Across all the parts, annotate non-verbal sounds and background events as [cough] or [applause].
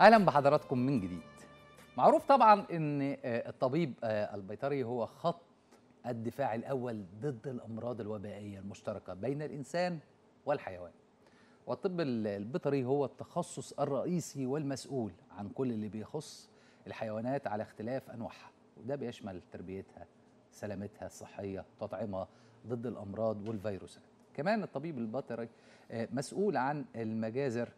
اهلا بحضراتكم من جديد معروف طبعا ان آه، الطبيب آه، البيطري هو خط الدفاع الاول ضد الامراض الوبائيه المشتركه بين الانسان والحيوان والطب البيطري هو التخصص الرئيسي والمسؤول عن كل اللي بيخص الحيوانات على اختلاف انواعها وده بيشمل تربيتها سلامتها الصحيه تطعيمها ضد الامراض والفيروسات كمان الطبيب البيطري آه، مسؤول عن المجازر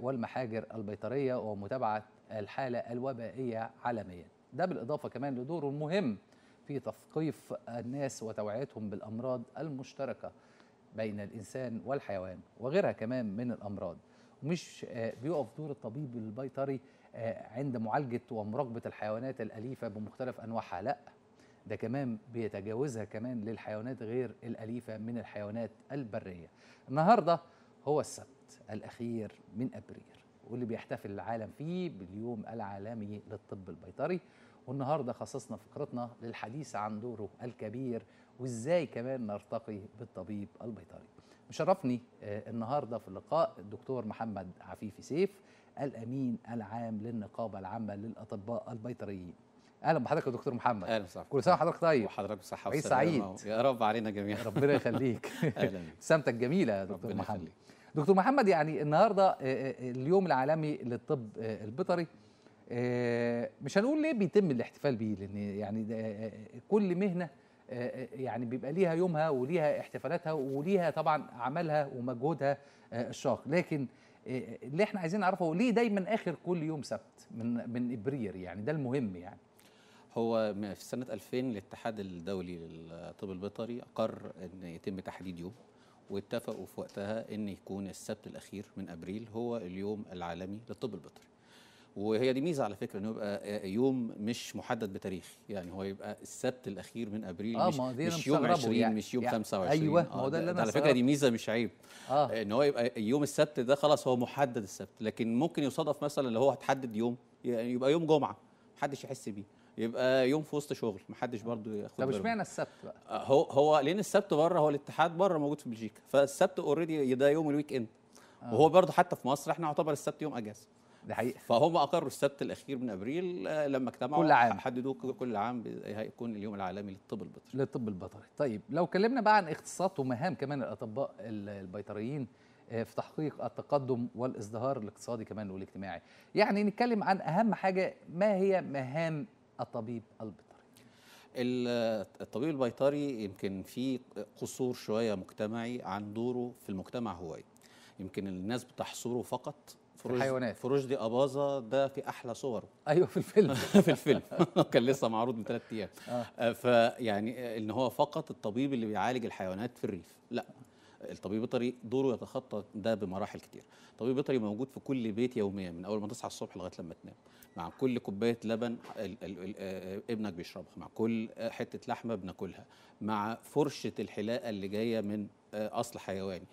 والمحاجر البيطرية ومتابعة الحالة الوبائية عالميا ده بالإضافة كمان لدوره المهم في تثقيف الناس وتوعيتهم بالأمراض المشتركة بين الإنسان والحيوان وغيرها كمان من الأمراض ومش آه، بيقف دور الطبيب البيطري آه، عند معالجة ومراقبة الحيوانات الأليفة بمختلف أنواعها لأ ده كمان بيتجاوزها كمان للحيوانات غير الأليفة من الحيوانات البرية النهاردة هو السبت الأخير من أبريل واللي بيحتفل العالم فيه باليوم العالمي للطب البيطري والنهاردة خصصنا فقرتنا للحديث عن دوره الكبير وإزاي كمان نرتقي بالطبيب البيطري مشرفني آه، النهاردة في اللقاء الدكتور محمد عفيفي سيف الأمين العام للنقابة العامة للأطباء البيطريين اهلا بحضرتك يا دكتور محمد اهلا وسهلا كل سنه وحضرتك طيب وحضرتك بصحه وسلامه سعيد يا رب علينا جميعا ربنا يخليك [laughs] اهلا سمتك جميله يا دكتور محمد يخليك. دكتور محمد يعني النهارده آه، آه، آه، اليوم العالمي للطب البيطري مش هنقول ليه بيتم الاحتفال بيه لان يعني كل مهنه يعني بيبقى ليها يومها وليها احتفالاتها وليها طبعا عملها ومجهودها الشاق لكن اللي احنا عايزين نعرفه ليه دايما اخر كل يوم سبت من من ابريل يعني ده المهم يعني هو في سنه 2000 الاتحاد الدولي للطب البيطري اقر ان يتم تحديد يوم واتفقوا في وقتها ان يكون السبت الاخير من ابريل هو اليوم العالمي للطب البيطري وهي دي ميزه على فكره انه يبقى يوم مش محدد بتاريخ يعني هو يبقى السبت الاخير من ابريل آه مش, مش يوم 20 يعني مش يوم يعني 25 ايوه ما هو آه، ده اللي انا على فكره دي ميزه مش عيب آه ان هو يبقى يوم السبت ده خلاص هو محدد السبت لكن ممكن يصادف مثلا لو هو هتحدد يوم يعني يبقى يوم جمعه محدش يحس بيه يبقى يوم في وسط شغل محدش برضه ياخد طب اشمعنى السبت بقى؟ آه، هو هو لان السبت بره هو الاتحاد بره موجود في بلجيكا فالسبت اوريدي ده يوم الويك اند آه. وهو برضه حتى في مصر احنا يعتبر السبت يوم اجازه ده حقيقة فهم اقروا السبت الاخير من ابريل آه، لما اجتمعوا كل عام حددوه كل عام هيكون اليوم العالمي للطب البيطري للطب البيطري طيب لو اتكلمنا بقى عن اختصاصات ومهام كمان الاطباء البيطريين آه، في تحقيق التقدم والازدهار الاقتصادي كمان والاجتماعي يعني نتكلم عن اهم حاجه ما هي مهام الطبيب البيطري الطبيب البيطري يمكن في قصور شوية مجتمعي عن دوره في المجتمع هو يمكن الناس بتحصره فقط فروج الحيوانات فروج دي اباظه ده في احلى صوره [laughs] ايوه في الفيلم [laughs] في الفيلم [laughs] كان لسه معروض من ثلاث ايام آه. آه، فيعني آه، ان هو فقط الطبيب اللي بيعالج الحيوانات في الريف لا الطبيب البيطري دوره يتخطى ده بمراحل كتير الطبيب البيطري موجود في كل بيت يوميا من اول ما تصحى الصبح لغايه لما تنام مع كل كوبايه لبن الـ الـ الـ آه، ابنك بيشربها مع كل حته لحمه بناكلها مع فرشه الحلاقه اللي جايه من آه، اصل حيواني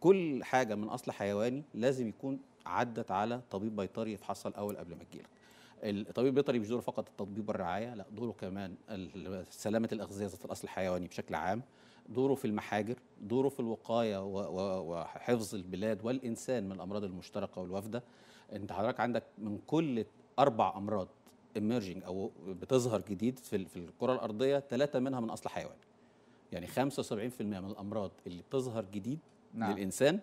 كل حاجه من اصل حيواني لازم يكون عدت على طبيب بيطري يفحصها الاول قبل ما تجيلك الطبيب البيطري مش دوره فقط التطبيب والرعايه لا دوره كمان سلامه الاغذيه ذات الاصل الحيواني بشكل عام دوره في المحاجر دوره في الوقاية وحفظ البلاد والإنسان من الأمراض المشتركة والوفدة أنت حضرتك عندك من كل أربع أمراض emerging أو بتظهر جديد في الكرة الأرضية ثلاثة منها من أصل حيوان يعني 75% من الأمراض اللي بتظهر جديد نعم. للإنسان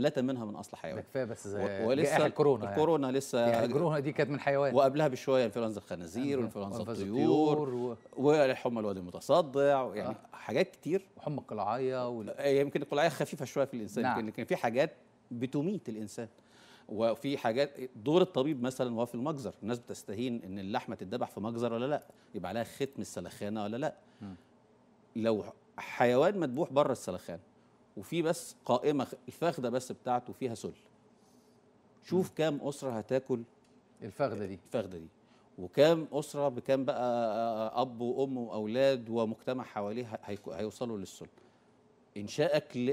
ثلاثه منها من اصل حيوان ده كفايه بس زي ولسه يعني. الكورونا الكورونا يعني. لسه الكورونا دي كانت من حيوان وقبلها بشويه انفلونزا الخنازير أيوة. وانفلونزا الطيور وحمى والحمى الوادي المتصدع يعني آه. حاجات كتير وحمى القلاعيه وال... آه، يمكن القلاعيه خفيفه شويه في الانسان نعم. لكن في حاجات بتميت الانسان وفي حاجات دور الطبيب مثلا وهو في المجزر الناس بتستهين ان اللحمه تتذبح في مجزر ولا لا يبقى عليها ختم السلخانه ولا لا م. لو حيوان مذبوح بره السلخانه وفي بس قائمه الفخده بس بتاعته فيها سل شوف كام اسره هتاكل الفخده دي الفخده دي وكام اسره بكام بقى اب وام واولاد ومجتمع حواليه هيوصلوا للسل إنشاء أكل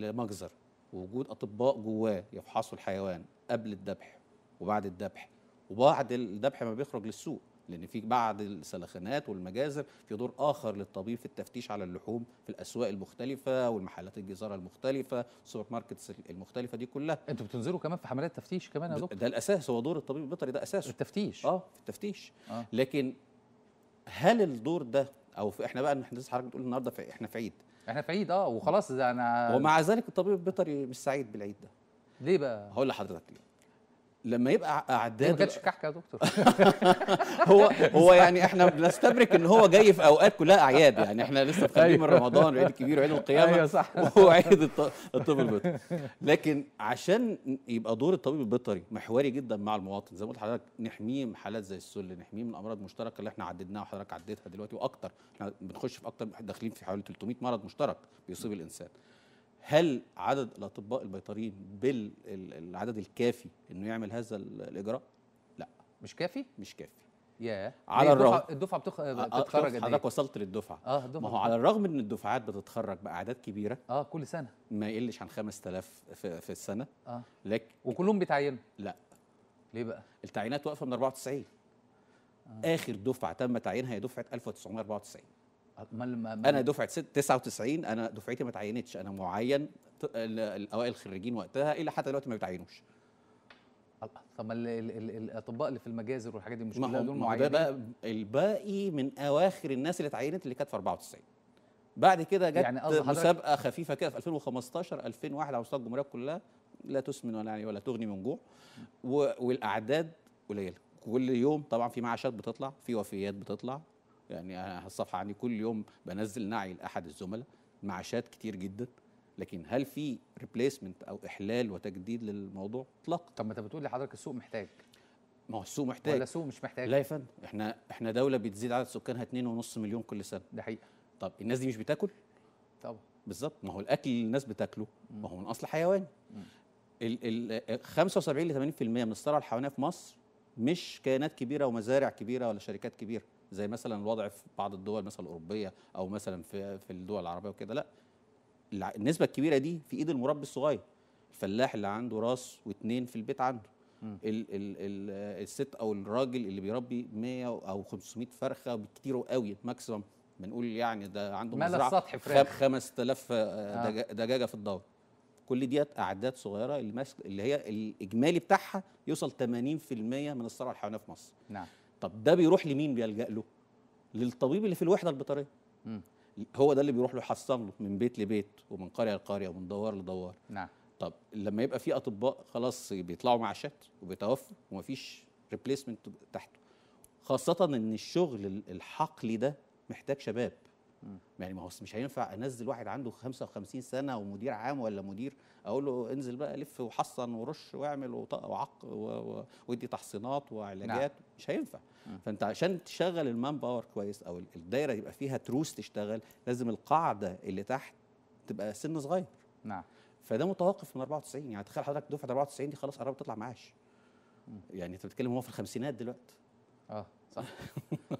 لمجزر وجود اطباء جواه يفحصوا الحيوان قبل الذبح وبعد الذبح وبعد الذبح ما بيخرج للسوق لان في بعد السلخانات والمجازر في دور اخر للطبيب في التفتيش على اللحوم في الاسواق المختلفه والمحلات الجزاره المختلفه السوبر ماركتس المختلفه دي كلها انتوا بتنزلوا كمان في حملات تفتيش كمان يا دكتور ده الاساس هو دور الطبيب البيطري ده اساسه التفتيش اه في التفتيش آه. لكن هل الدور ده او في احنا بقى احنا حضرتك بتقول النهارده في احنا في عيد احنا في عيد اه وخلاص انا ومع ذلك الطبيب البيطري مش سعيد بالعيد ده ليه بقى هقول لحضرتك ليه لما يبقى اعداد ما كانش كحكه يا دكتور [laughs] هو هو يعني احنا بنستبرك ان هو جاي في اوقات كلها اعياد يعني احنا لسه في خارجين أيوه. من رمضان وعيد الكبير وعيد القيامه ايوه صح [laughs] وعيد الطب البيطري لكن عشان يبقى دور الطبيب البيطري محوري جدا مع المواطن زي ما قلت لحضرتك نحميه من حالات زي السل نحميه من الامراض المشتركه اللي احنا عددناها وحضرتك عديتها دلوقتي واكتر احنا بنخش في اكتر داخلين في حوالي 300 مرض مشترك بيصيب الانسان هل عدد الاطباء البيطريين بالعدد الكافي انه يعمل هذا الاجراء؟ لا مش كافي؟ مش كافي ياه yeah. على الرغم الدفعه بتخ... آه، آه، بتتخرج قد إيه؟ حضرتك وصلت للدفعه اه دفعة. ما هو على الرغم ان الدفعات بتتخرج باعداد كبيره اه كل سنه ما يقلش عن 5000 في, في السنه اه لك وكلهم بيتعينوا لا ليه بقى؟ التعيينات واقفه من 94 آه. اخر دفعه تم تعيينها هي دفعه 1994 انا دفعه 99 انا دفعتي ما اتعينتش انا معين الاوائل الخريجين وقتها الى حتى دلوقتي ما بيتعينوش طب ما الاطباء اللي في المجازر والحاجات دي مش كلها دول معينين ده بقى الباقي من اواخر الناس اللي اتعينت اللي كانت في 94 بعد كده جت يعني مسابقه خفيفه كده في 2015 2001 على مستوى الجمهوريه كلها لا تسمن ولا يعني ولا تغني من جوع والاعداد قليله كل يوم طبعا في معاشات بتطلع في وفيات بتطلع يعني انا الصفحه عندي كل يوم بنزل نعي لاحد الزملاء معاشات كتير جدا لكن هل في ريبليسمنت او احلال وتجديد للموضوع اطلاقا طب ما انت بتقول لحضرتك السوق محتاج ما هو السوق محتاج ولا السوق مش محتاج لا يا فندم احنا احنا دوله بتزيد عدد سكانها 2.5 مليون كل سنه ده حقيقه طب الناس دي مش بتاكل طبعا بالظبط ما هو الاكل اللي الناس بتاكله ما هو من اصل حيواني ال ال 75 ل 80% من الثروه الحيوانيه في مصر مش كيانات كبيره ومزارع كبيره ولا شركات كبيره زي مثلا الوضع في بعض الدول مثلا الاوروبيه او مثلا في في الدول العربيه وكده لا النسبه الكبيره دي في ايد المربي الصغير الفلاح اللي عنده راس واثنين في البيت عنده ال ال ال الست او الراجل اللي بيربي 100 او 500 فرخه بكتير قوي ماكسيمم بنقول يعني ده عنده مزرعه السطح فراخ 5000 آه، آه. دجاجه في الدور كل ديت اعداد صغيره اللي, هي الاجمالي بتاعها يوصل 80% من الثروه الحيوانيه في مصر نعم طب ده بيروح لمين بيلجأ له؟ للطبيب اللي في الوحده البيطريه. هو ده اللي بيروح له يحصل له من بيت لبيت ومن قريه لقريه ومن دوار لدوار. نعم. طب لما يبقى في اطباء خلاص بيطلعوا مع وبيتوفوا ومفيش ريبليسمنت تحته. خاصه ان الشغل الحقلي ده محتاج شباب. يعني ما هو مش هينفع انزل واحد عنده 55 سنه ومدير عام ولا مدير اقول له انزل بقى لف وحصن ورش واعمل وعق وادي تحصينات وعلاجات نعم. مش هينفع مم. فانت عشان تشغل المان باور كويس او الدايره يبقى فيها تروس تشتغل لازم القاعده اللي تحت تبقى سن صغير نعم فده متوقف من 94 يعني تخيل حضرتك دفعه 94 دي خلاص قربت تطلع معاش يعني انت بتتكلم هو في الخمسينات دلوقتي اه صح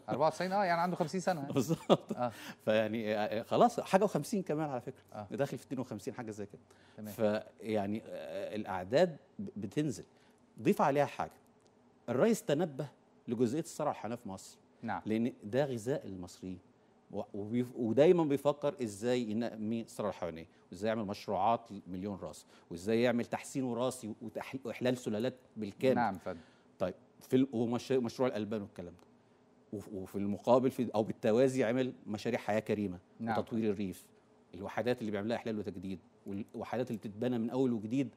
94 [laughs] اه يعني عنده 50 سنه يعني. بالظبط آه. فيعني آه، آه، خلاص حاجه و50 كمان على فكره آه. داخل في 52 حاجه زي كده تمام فيعني آه، الاعداد بتنزل ضيف عليها حاجه الرئيس تنبه لجزئيه الصرع الحنفي في مصر نعم لان ده غذاء المصريين ودايما بيفكر ازاي ينمي الصرع الحيوانيه وازاي يعمل مشروعات مليون راس وازاي يعمل تحسين وراثي واحلال سلالات بالكامل نعم فندم في ومشروع الالبان والكلام ده وفي المقابل في او بالتوازي عمل مشاريع حياه كريمه نعم. وتطوير الريف الوحدات اللي بيعملها احلال وتجديد والوحدات اللي بتتبنى من اول وجديد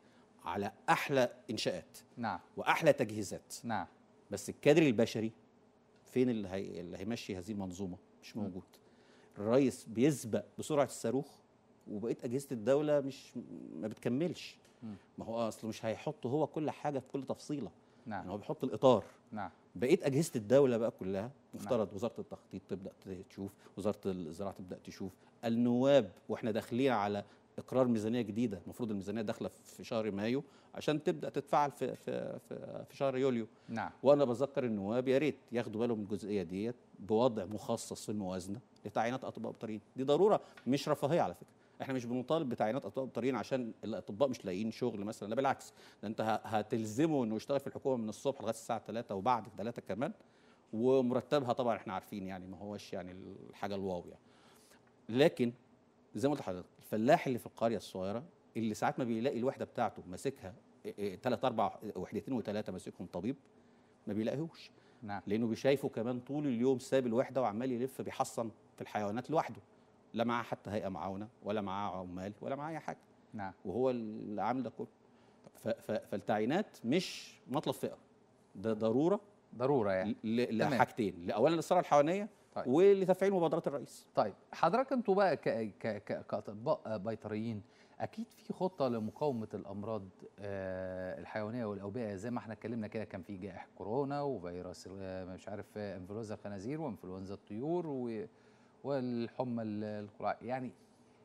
على احلى انشاءات نعم واحلى تجهيزات نعم بس الكادر البشري فين اللي, هي... اللي هيمشي هذه المنظومه مش موجود الريس الرئيس بيسبق بسرعه الصاروخ وبقيت اجهزه الدوله مش ما بتكملش ما هو اصله مش هيحط هو كل حاجه في كل تفصيله نعم هو بيحط الاطار نعم بقيت اجهزه الدوله بقى كلها نعم. مفترض نعم. وزاره التخطيط تبدا تشوف وزاره الزراعه تبدا تشوف النواب واحنا داخلين على اقرار ميزانيه جديده المفروض الميزانيه داخله في شهر مايو عشان تبدا تتفعل في في في, في شهر يوليو نعم وانا بذكر النواب يا ريت ياخدوا بالهم من الجزئيه ديت بوضع مخصص في الموازنه لتعيينات اطباء وطبيب دي ضروره مش رفاهيه على فكره احنا مش بنطالب بتعيينات اطباء مضطرين عشان الاطباء مش لاقيين شغل مثلا لا بالعكس ده انت هتلزمه انه يشتغل في الحكومه من الصبح لغايه الساعه 3 وبعد 3 كمان ومرتبها طبعا احنا عارفين يعني ما هوش يعني الحاجه الواو يعني لكن زي ما قلت لحضرتك الفلاح اللي في القريه الصغيره اللي ساعات ما بيلاقي الوحده بتاعته ماسكها ثلاث اربع وحدتين وثلاثه ماسكهم طبيب ما بيلاقيهوش نعم. لانه بيشايفه كمان طول اليوم ساب الوحده وعمال يلف بيحصن في الحيوانات لوحده لا معاه حتى هيئه معاونه ولا معاه عمال ولا معاه اي حاجه نعم وهو اللي عامل ده كله فالتعيينات مش مطلب فئه ده ضروره ضروره يعني لحاجتين لاولا للثروه الحيوانيه طيب. ولتفعيل مبادرات الرئيس طيب حضرتك انتوا بقى كاطباء بيطريين اكيد في خطه لمقاومه الامراض آه، الحيوانيه والاوبئه زي ما احنا اتكلمنا كده كان في جائحه كورونا وفيروس آه، مش عارف آه، انفلونزا الخنازير وانفلونزا الطيور و والحمى القرعه يعني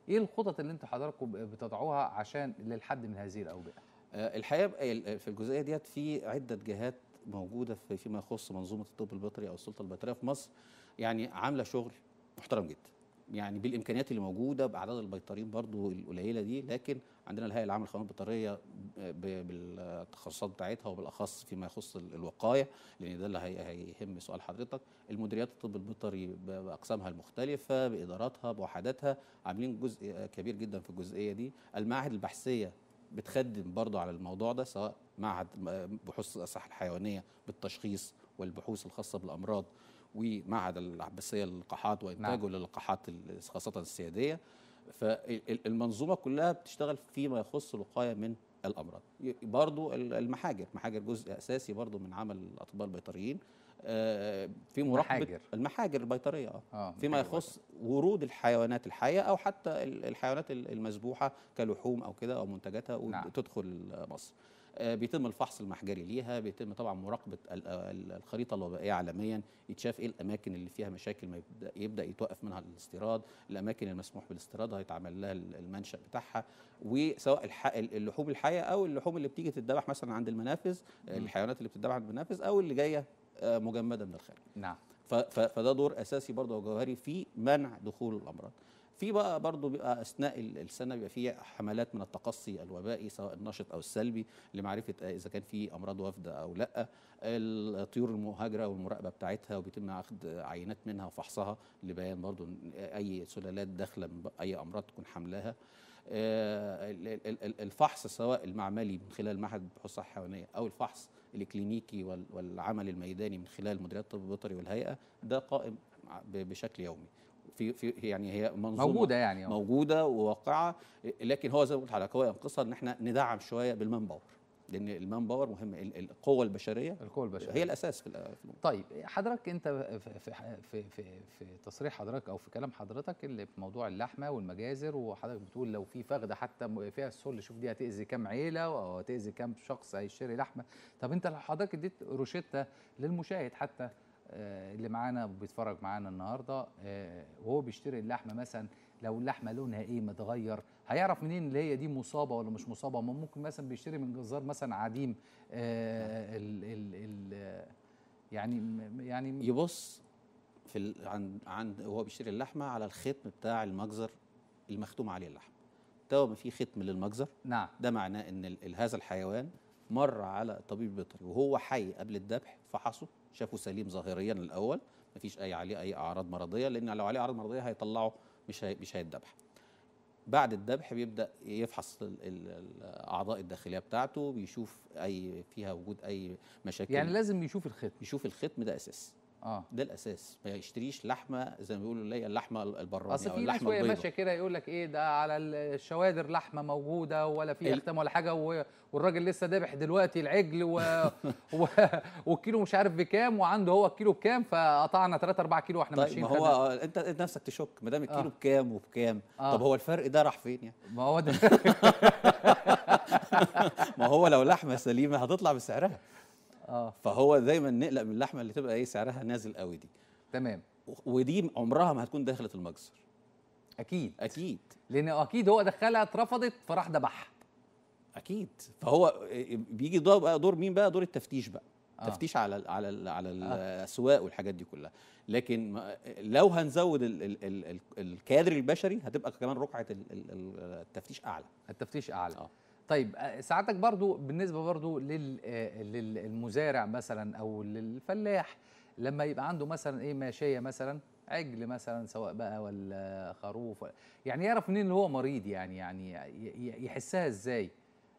ايه الخطط اللي انتوا حضراتكم بتضعوها عشان للحد من هذه الاوبئه آه، الحقيقه في الجزئيه ديت في عده جهات موجوده في فيما يخص منظومه الطب البيطري او السلطه البيطريه في مصر يعني عامله شغل محترم جدا يعني بالامكانيات اللي موجوده باعداد البيطريين برضو القليله دي لكن عندنا الهيئه العامه للخدمات البطاريه بالتخصصات بتاعتها وبالاخص فيما يخص الوقايه لان ده اللي هيهم سؤال حضرتك المديريات الطب البيطري باقسامها المختلفه باداراتها بوحداتها عاملين جزء كبير جدا في الجزئيه دي المعاهد البحثيه بتخدم برضه على الموضوع ده سواء معهد بحوث الصحه الحيوانيه بالتشخيص والبحوث الخاصه بالامراض ومعهد العباسيه للقاحات وانتاجه نعم. للقاحات خاصه السياديه فالمنظومه كلها بتشتغل فيما يخص الوقايه من الامراض برضو المحاجر محاجر جزء اساسي برضو من عمل الاطباء البيطريين آه، في مراقبه المحاجر, المحاجر البيطريه اه, آه، فيما يخص ورود الحيوانات الحيه او حتى الحيوانات المذبوحه كلحوم او كده او منتجاتها نعم. وتدخل مصر آه، بيتم الفحص المحجري ليها بيتم طبعا مراقبه الخريطه الوبائيه عالميا يتشاف ايه الاماكن اللي فيها مشاكل ما يبدا, يبدأ يتوقف منها الاستيراد الاماكن المسموح بالاستيراد هيتعمل لها المنشا بتاعها وسواء اللحوم الحيه او اللحوم اللي بتيجي تتذبح مثلا عند المنافذ آه، الحيوانات اللي بتتذبح عند المنافذ او اللي جايه آه، مجمده من الخارج نعم فده دور اساسي برضه وجوهري في منع دخول الامراض في بقى برضه بيبقى اثناء السنه بيبقى في حملات من التقصي الوبائي سواء النشط او السلبي لمعرفه آه، اذا كان في امراض وافده او لا الطيور المهاجره والمراقبه بتاعتها وبيتم اخذ عينات منها وفحصها لبيان برضه اي سلالات داخله اي امراض تكون حملاها آه، الفحص سواء المعملي من خلال معهد البحوث الحيوانيه او الفحص الكلينيكي والعمل الميداني من خلال مديريات الطب البيطري والهيئه ده قائم بشكل يومي في في يعني هي منظومه موجوده يعني اه. موجوده وواقعه لكن هو زي ما قلت لحضرتك هو ينقصها ان احنا ندعم شويه بالمان باور لان المان باور مهم القوه البشريه القوه البشريه هي الاساس في الموضوع. طيب حضرتك انت في في في, في تصريح حضرتك او في كلام حضرتك اللي في موضوع اللحمه والمجازر وحضرتك بتقول لو في فخده حتى فيها السل شوف دي هتاذي كام عيله او هتاذي كام شخص هيشتري لحمه طب انت لو حضرتك اديت روشته للمشاهد حتى آه، اللي معانا بيتفرج معانا النهارده آه، وهو بيشتري اللحمه مثلا لو اللحمه لونها ايه متغير هيعرف منين اللي هي دي مصابه ولا مش مصابه ممكن مثلا بيشتري من جزار مثلا عديم آه، ال ال ال يعني يعني يبص في ال عن عن وهو بيشتري اللحمه على الختم بتاع المجزر المختوم عليه اللحمه تو ما في ختم للمجزر نعم ده معناه ان هذا الحيوان مر على طبيب بيطري وهو حي قبل الذبح فحصه شافه سليم ظاهريا الاول مفيش اي عليه اي اعراض مرضيه لان لو عليه اعراض مرضيه هيطلعه مش هي مش هيتذبح بعد الذبح بيبدا يفحص الاعضاء الداخليه بتاعته بيشوف اي فيها وجود اي مشاكل يعني لازم يشوف الختم يشوف الختم ده اساس اه ده الاساس ما يشتريش لحمه زي ما بيقولوا اللي هي اللحمه البرانيه اصل في ناس وهي ماشيه كده يقول لك ايه ده على الشوادر لحمه موجوده ولا في اختام ولا حاجه والراجل لسه ذابح دلوقتي العجل و... و... والكيلو مش عارف بكام وعنده هو الكيلو بكام فقطعنا 3 4 كيلو واحنا طيب ماشيين ما هو خلال. انت نفسك تشك ما دام الكيلو آه. بكام وبكام آه. طب هو الفرق ده راح فين يعني ما هو ده [laughs] ما هو لو لحمه سليمه هتطلع بسعرها اه فهو دايما نقلق من اللحمه اللي تبقى ايه سعرها نازل قوي دي تمام ودي عمرها ما هتكون داخله المجزر اكيد اكيد لان اكيد هو دخلها اترفضت فراح دبحها اكيد فهو إيه، بيجي دور بقى دور مين بقى دور التفتيش بقى آه. تفتيش على الـ على الـ على آه. الاسواق والحاجات دي كلها لكن لو هنزود الـ الـ الـ الكادر البشري هتبقى كمان رقعه التفتيش اعلى التفتيش اعلى آه. طيب آه، ساعتك برضو بالنسبه برضو آه، للمزارع مثلا او للفلاح لما يبقى عنده مثلا ايه ماشيه مثلا عجل مثلا سواء بقى ولا خروف يعني يعرف منين اللي هو مريض يعني يعني يحسها ازاي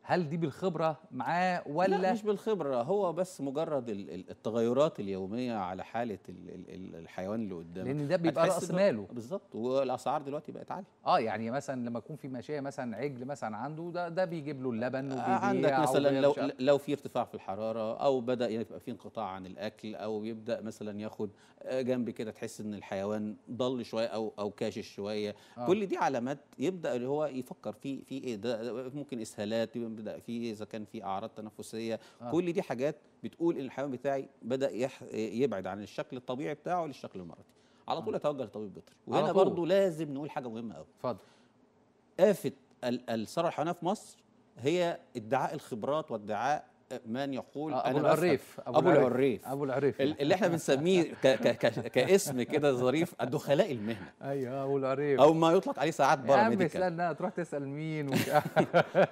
هل دي بالخبرة معاه ولا لا مش بالخبرة هو بس مجرد التغيرات اليومية على حالة الحيوان اللي قدامك لأن ده بيبقى رأس ماله بالظبط والأسعار دلوقتي بقت عالية اه يعني مثلا لما يكون في ماشية مثلا عجل مثلا عنده ده ده بيجيب له اللبن آه عندك مثلا لو لو في ارتفاع في الحرارة أو بدأ يبقى في انقطاع عن الأكل أو يبدأ مثلا ياخد آه، جنب كده تحس إن الحيوان ضل شوية أو أو كاشش شوية آه. كل دي علامات يبدأ اللي هو يفكر في في إيه ده ممكن إسهالات بدا في إيه، اذا كان في اعراض تنفسيه آه. كل دي حاجات بتقول ان الحيوان بتاعي بدا يح... يبعد عن الشكل الطبيعي بتاعه للشكل المرضي على طول آه. اتوجه لطبيب بيطري وهنا برضو لازم نقول حاجه مهمه قوي اتفضل آفة الثروة الحيوانية في مصر هي ادعاء الخبرات وادعاء من يقول أبو العريف أبو, آه، أبو العريف أبو العريف اللي احنا بنسميه ك ك كاسم كده ظريف الدخلاء المهنة أيوه أبو العريف أو ما يطلق عليه ساعات بره يا عم تروح تسأل مين [laughs]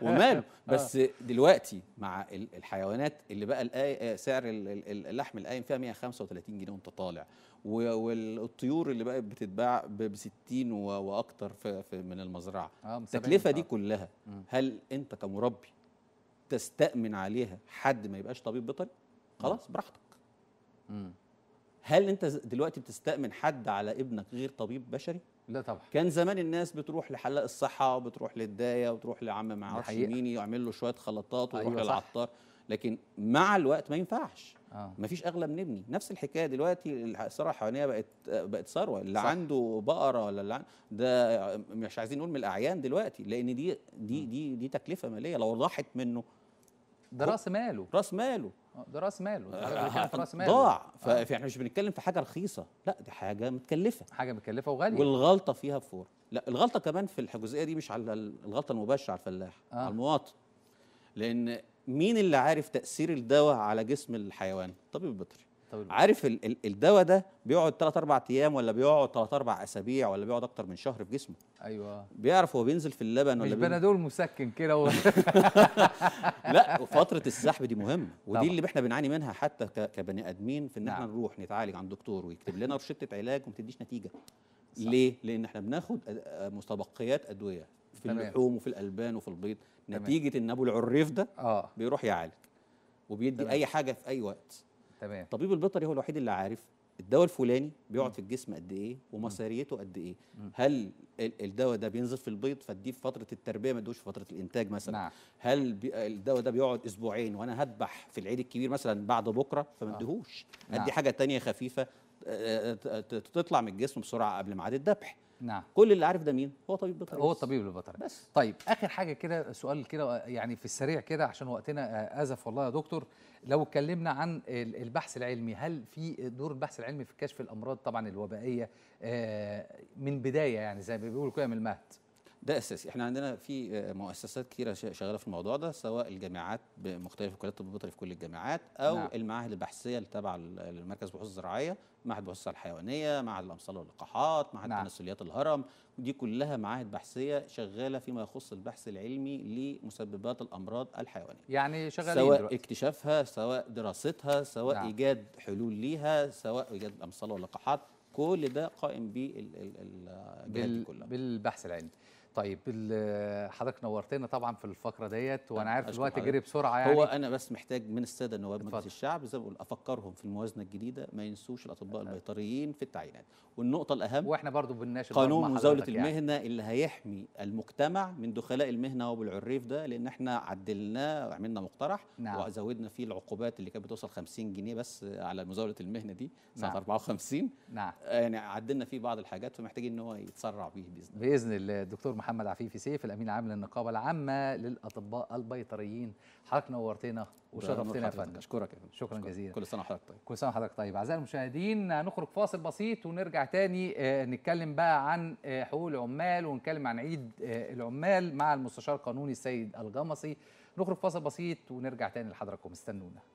وماله آه. بس دلوقتي مع الحيوانات اللي بقى آه، سعر اللحم القايم فيها 135 جنيه وأنت طالع والطيور اللي بقت بتتباع ب 60 واكتر في من المزرعه التكلفه دي كلها هل انت كمربي تستأمن عليها حد ما يبقاش طبيب بيطري خلاص براحتك هل انت دلوقتي بتستأمن حد على ابنك غير طبيب بشري؟ لا طبعا كان زمان الناس بتروح لحلاق الصحة وبتروح للداية وتروح لعم معرفش مين يعمل له شوية خلطات ويروح أيوة للعطار صح. لكن مع الوقت ما ينفعش آه. مفيش اغلى من ابني نفس الحكايه دلوقتي الثروه الحيوانيه بقت بقت ثروه اللي صح. عنده بقره ولا اللي عنده ده مش عايزين نقول من الاعيان دلوقتي لان دي دي دي دي تكلفه ماليه لو راحت منه ده راس ماله راس ماله آه، ده راس ماله آه، راس ماله ضاع فاحنا آه. مش بنتكلم في حاجه رخيصه لا دي حاجه متكلفه حاجه متكلفه وغاليه والغلطه فيها بفور لا الغلطه كمان في الجزئيه دي مش على الغلطه المباشره على الفلاح آه. على المواطن لان مين اللي عارف تاثير الدواء على جسم الحيوان الطبيب البيطري عارف الدواء ده بيقعد 3 4 ايام ولا بيقعد 3 4 اسابيع ولا بيقعد اكتر من شهر في جسمه ايوه بيعرف هو بينزل في اللبن ولا مش بنادول مسكن كده [laughs] لا وفتره السحب دي مهمه ودي طبعا. اللي احنا بنعاني منها حتى كبني ادمين في ان احنا نعم. نروح نتعالج عند دكتور ويكتب لنا روشته علاج وما تديش نتيجه صح. ليه لان احنا بناخد مستبقيات ادويه في تمام. اللحوم وفي الالبان وفي البيض نتيجه تمام. ان ابو العريف ده آه. بيروح يعالج وبيدي تمام. اي حاجه في اي وقت تمام الطبيب البيطري هو الوحيد اللي عارف الدواء الفلاني بيقعد م. في الجسم قد ايه ومصاريته قد ايه م. هل الدواء ده بينزل في البيض فاديه في فتره التربيه ما ادوش في فتره الانتاج مثلا نعم. هل الدواء ده بيقعد اسبوعين وانا هذبح في العيد الكبير مثلا بعد بكره فما اديهوش نعم. ادي حاجه تانية خفيفه آه، آه، تطلع من الجسم بسرعه قبل ميعاد الذبح نعم كل اللي عارف ده مين هو طبيب بيطري هو الطبيب البيطري بس طيب اخر حاجه كده سؤال كده يعني في السريع كده عشان وقتنا آه، ازف والله يا دكتور لو اتكلمنا عن البحث العلمي هل في دور البحث العلمي في كشف الامراض طبعا الوبائيه آه، من بدايه يعني زي ما بيقولوا كده من المهد ده اساسي احنا عندنا في آه، مؤسسات كتيره شغاله في الموضوع ده سواء الجامعات بمختلف الكليات الطب في كل الجامعات او نعم. المعاهد البحثيه اللي لمركز البحوث الزراعيه معهد البحوث الحيوانيه معهد الامصال واللقاحات معهد نعم. تناسليات الهرم دي كلها معاهد بحثيه شغاله فيما يخص البحث العلمي لمسببات الامراض الحيوانيه يعني شغالين سواء دلوقتي. اكتشافها سواء دراستها سواء نعم. ايجاد حلول ليها سواء ايجاد الامصال واللقاحات كل ده قائم بالجهات دي كلها بالبحث العلمي طيب حضرتك نورتنا طبعا في الفقره ديت وانا عارف الوقت جري بسرعه يعني هو انا بس محتاج من الساده النواب مجلس الشعب زي ما بقول افكرهم في الموازنه الجديده ما ينسوش الاطباء أه. البيطريين في التعيينات والنقطه الاهم واحنا برضو بنناقش قانون مزاوله يعني. المهنه اللي هيحمي المجتمع من دخلاء المهنه وبالعريف ده لان احنا عدلناه وعملنا مقترح نعم. وزودنا فيه العقوبات اللي كانت بتوصل 50 جنيه بس على مزاوله المهنه دي سنه نعم. 54 نعم يعني عدلنا فيه بعض الحاجات فمحتاجين ان هو يتسرع بيه باذن الله باذن الله دكتور محمد عفيفي سيف الامين العام للنقابه العامه للاطباء البيطريين حضرتك نورتنا وشرفتنا يا فندم اشكرك يا فندم شكرا جزيلا كل سنه وحضرتك طيب كل سنه وحضرتك طيب اعزائي المشاهدين هنخرج فاصل بسيط ونرجع تاني آه، نتكلم بقى عن آه، حقوق العمال ونتكلم عن عيد آه، العمال مع المستشار القانوني السيد الجمصي نخرج فاصل بسيط ونرجع تاني لحضراتكم استنونا